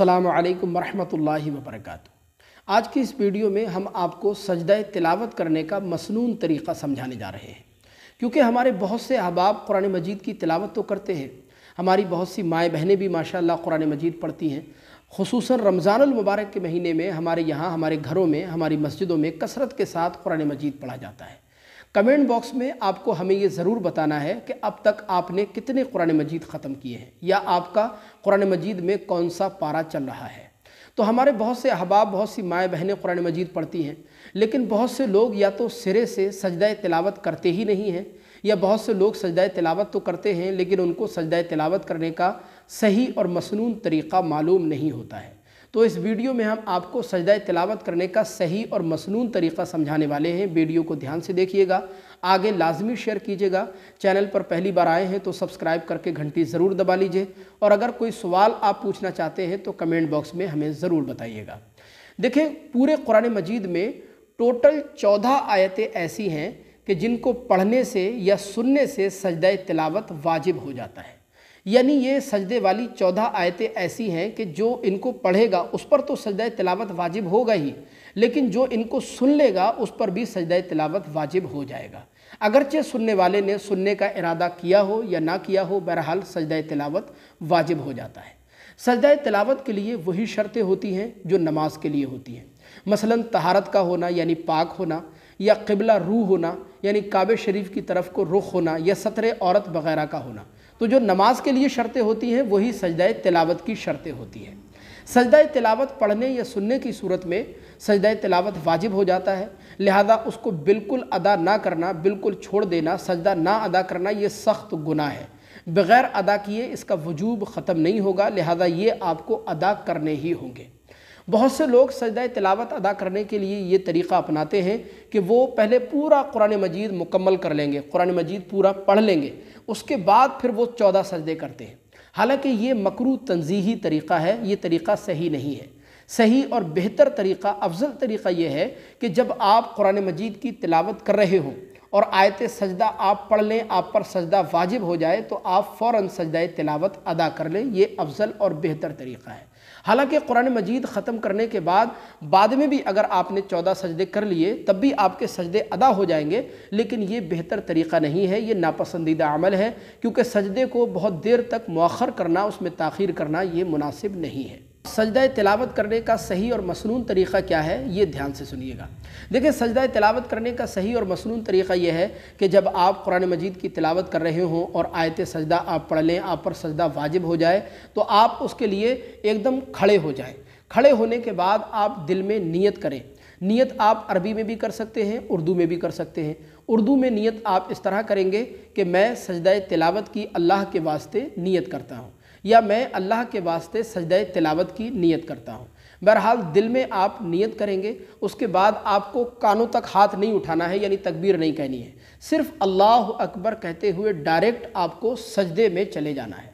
अल्लाम वरहमतुल्लाहि वबरकत आज की इस वीडियो में हम आपको सजदा तिलावत करने का मसनून तरीक़ा समझाने जा रहे हैं क्योंकि हमारे बहुत से अहबाब कुरान मजीद की तिलावत तो करते हैं हमारी बहुत सी माएँ बहनें भी माशाल्लाह कुरान मजीद पढ़ती हैं खसूस रमज़ानमबारक के महीने में हमारे यहाँ हमारे घरों में हमारी मस्जिदों में कसरत के साथ कुरान मजीद पढ़ा जाता है कमेंट बॉक्स में आपको हमें ये ज़रूर बताना है कि अब तक आपने कितने कुरान मजीद ख़त्म किए हैं या आपका कुरान मजीद में कौन सा पारा चल रहा है तो हमारे बहुत से अहबाब बहुत सी माएँ बहनें कुरान मजीद पढ़ती हैं लेकिन बहुत से लोग या तो सिरे से सजदा तिलावत करते ही नहीं हैं या बहुत से लोग सजदा तिलावत तो करते हैं लेकिन उनको सजदा तिलावत करने का सही और मसनून तरीक़ा मालूम नहीं होता है तो इस वीडियो में हम आपको सजदा तिलावत करने का सही और मसनून तरीक़ा समझाने वाले हैं वीडियो को ध्यान से देखिएगा आगे लाजमी शेयर कीजिएगा चैनल पर पहली बार आए हैं तो सब्सक्राइब करके घंटी ज़रूर दबा लीजिए और अगर कोई सवाल आप पूछना चाहते हैं तो कमेंट बॉक्स में हमें ज़रूर बताइएगा देखिए पूरे कुरान मजीद में टोटल चौदह आयतें ऐसी हैं कि जिनको पढ़ने से या सुनने से सजदा तिलावत वाजिब हो जाता है यानी ये सजदे वाली चौदह आयतें ऐसी हैं कि जो इनको पढ़ेगा उस पर तो सजदा तिलावत वाजिब होगा ही लेकिन जो इनको सुन लेगा उस पर भी सजदा तिलावत वाजिब हो जाएगा अगरचे सुनने वाले ने सुनने का इरादा किया हो या ना किया हो बहरहाल सजदा तिलावत वाजिब हो जाता है सजदा तिलावत के लिए वही शर्तें होती हैं जो नमाज के लिए होती हैं मसलन तहारत का होना यानी पाक होना या कबला रूह होना यानी काबे शरीफ की तरफ को रुख होना या सतरे औरत वगैरह का होना तो जो नमाज के लिए शर्तें होती हैं वही सजदाए तिलावत की शर्तें होती हैं सजदा तिलावत पढ़ने या सुनने की सूरत में सजदाए तिलावत वाजिब हो जाता है लिहाजा उसको बिल्कुल अदा ना करना बिल्कुल छोड़ देना सजदा ना अदा करना ये सख्त गुना है बग़ैर अदा किए इसका वजूब ख़त्म नहीं होगा लिहाजा ये आपको अदा करने ही होंगे बहुत से लोग सजदा तलावत अदा करने के लिए ये तरीक़ा अपनाते हैं कि वो पहले पूरा कुरान मजीद मुकम्मल कर लेंगे कुरान मजीद पूरा पढ़ लेंगे उसके बाद फिर वो चौदह सजदे करते हैं हालांकि ये मकरू तनजीही तरीक़ा है ये तरीक़ा सही नहीं है सही और बेहतर तरीक़ा अफजल तरीक़ा यह है कि जब आप कुरान मजीद की तिलावत कर रहे हों और आयत सजदा आप पढ़ लें आप पर सजदा वाजिब हो जाए तो आप फ़ौर सजदा तिलावत अदा कर लें ये अफजल और बेहतर तरीक़ा है हालांकि कुरान मजीद ख़त्म करने के बाद बाद में भी अगर आपने चौदह सजदे कर लिए तब भी आपके सजदे अदा हो जाएंगे लेकिन ये बेहतर तरीक़ा नहीं है ये नापसंदीदा अमल है क्योंकि सजदे को बहुत देर तक मौखर करना उसमें ताखिर करना ये मुनासिब नहीं है सजदा तिलावत करने का सही और मसनून तरीक़ा क्या है ये ध्यान से सुनिएगा देखिए सजदा तिलावत करने का सही और मसनून तरीक़ा यह है कि जब आप कुरान मजीद की तिलावत कर रहे हों और आयत सजदा आप पढ़ लें आप पर सजदा वाजिब हो जाए तो आप उसके लिए एकदम खड़े हो जाएँ खड़े होने के बाद आप दिल में नीयत करें नीयत आप अरबी में भी कर सकते हैं उर्दू में भी कर सकते हैं उर्दू में नीयत आप इस तरह करेंगे कि मैं सजदा तिलावत की अल्लाह के वास्ते नीयत करता हूँ या मैं अल्लाह के वास्ते सजद तिलावत की नीयत करता हूँ बहरहाल दिल में आप नियत करेंगे उसके बाद आपको कानों तक हाथ नहीं उठाना है यानी तकबीर नहीं कहनी है सिर्फ अल्लाह अकबर कहते हुए डायरेक्ट आपको सजदे में चले जाना है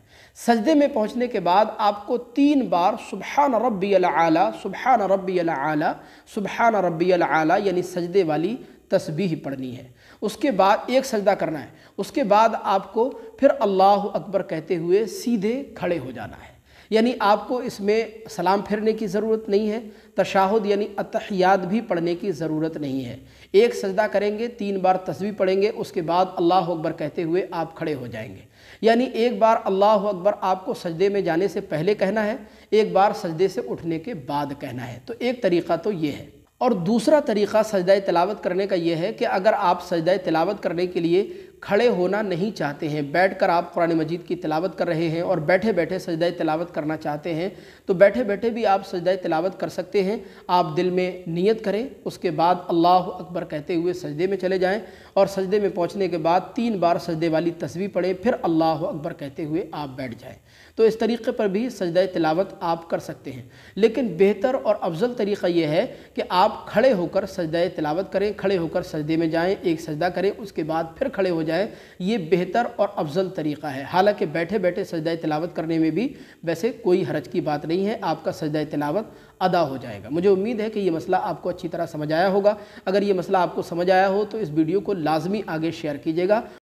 सजदे में पहुंचने के बाद आपको तीन बार सुबहान रबी सुबह सुबहान रबी आला सुबहान रबी आला यानी सजदे वाली तस्बीह पढ़नी है उसके बाद एक सजदा करना है उसके बाद आपको फिर अल्लाह अकबर कहते हुए सीधे खड़े हो जाना है यानी आपको इसमें सलाम फिरने की ज़रूरत नहीं है तशाहुद यानी अतहियात भी पढ़ने की ज़रूरत नहीं है एक सजदा करेंगे तीन बार तस्वीर पढ़ेंगे उसके बाद अल्लाह अकबर कहते हुए आप खड़े हो जाएंगे यानी एक बार अल्लाह अकबर आपको सजदे में जाने से पहले कहना है एक बार सजदे से उठने के बाद कहना है तो एक तरीक़ा तो ये है और दूसरा तरीक़ा सजदा तलावत करने का यह है कि अगर आप सजदा तलावत करने के लिए खड़े होना नहीं चाहते हैं बैठकर आप कुरान मजीद की तिलावत कर रहे हैं और बैठे बैठे सजदा तिलावत करना चाहते हैं तो बैठे बैठे भी आप सजदा तिलावत कर सकते हैं आप दिल में नियत करें उसके बाद अल्लाह अकबर कहते हुए सजदे में चले जाएं और सजदे में पहुंचने के बाद तीन बार सजदे वाली तस्वीर पढ़ें फिर अल्लाह अकबर कहते हुए आप बैठ जाएँ तो इस तरीके पर भी सजदा तिलावत आप कर सकते हैं लेकिन बेहतर और अफजल तरीका यह है कि आप खड़े होकर सजदा तिलावत करें खड़े होकर सजदे में जाएँ एक सजदा करें उसके बाद फिर खड़े हो जाए ये बेहतर और अफजल तरीक़ा है हालांकि बैठे बैठे सजदा तिलावत करने में भी वैसे कोई हरज की बात नहीं है आपका सजदा तिलावत अदा हो जाएगा मुझे उम्मीद है कि ये मसला आपको अच्छी तरह समझ आया होगा अगर ये मसला आपको समझ आया हो तो इस वीडियो को लाजमी आगे शेयर कीजिएगा